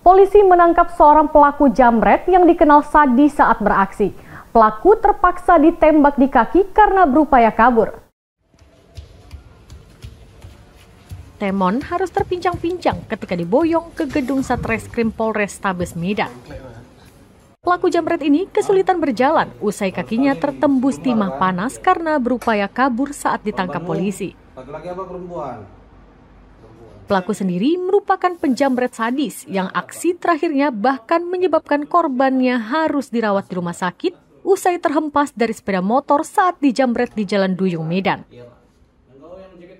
Polisi menangkap seorang pelaku jamret yang dikenal sadis saat beraksi. Pelaku terpaksa ditembak di kaki karena berupaya kabur. Temon harus terpincang-pincang ketika diboyong ke gedung Satreskrim Polres Tabes Medan. Pelaku jamret ini kesulitan berjalan usai kakinya tertembus timah panas karena berupaya kabur saat ditangkap polisi. Pelaku sendiri merupakan penjamret sadis yang aksi terakhirnya bahkan menyebabkan korbannya harus dirawat di rumah sakit usai terhempas dari sepeda motor saat dijamret di Jalan Duyung Medan.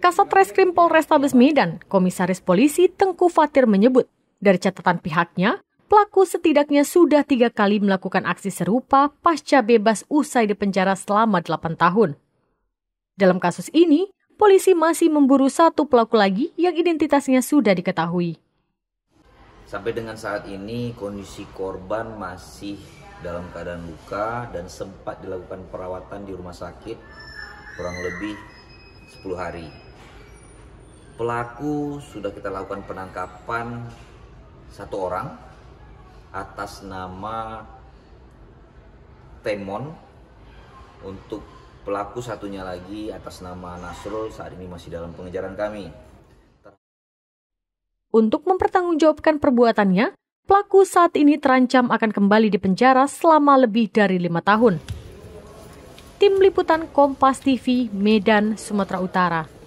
Kasat Reskrim Polrestabes Medan, Komisaris Polisi Tengku Fatir menyebut, dari catatan pihaknya, pelaku setidaknya sudah tiga kali melakukan aksi serupa pasca bebas usai dipenjara selama 8 tahun. Dalam kasus ini, polisi masih memburu satu pelaku lagi yang identitasnya sudah diketahui. Sampai dengan saat ini kondisi korban masih dalam keadaan luka dan sempat dilakukan perawatan di rumah sakit kurang lebih 10 hari. Pelaku sudah kita lakukan penangkapan satu orang atas nama Temon untuk Pelaku satunya lagi atas nama Nasrul saat ini masih dalam pengejaran kami. Untuk mempertanggungjawabkan perbuatannya, pelaku saat ini terancam akan kembali dipenjara selama lebih dari lima tahun. Tim Liputan Kompas TV, Medan, Sumatera Utara.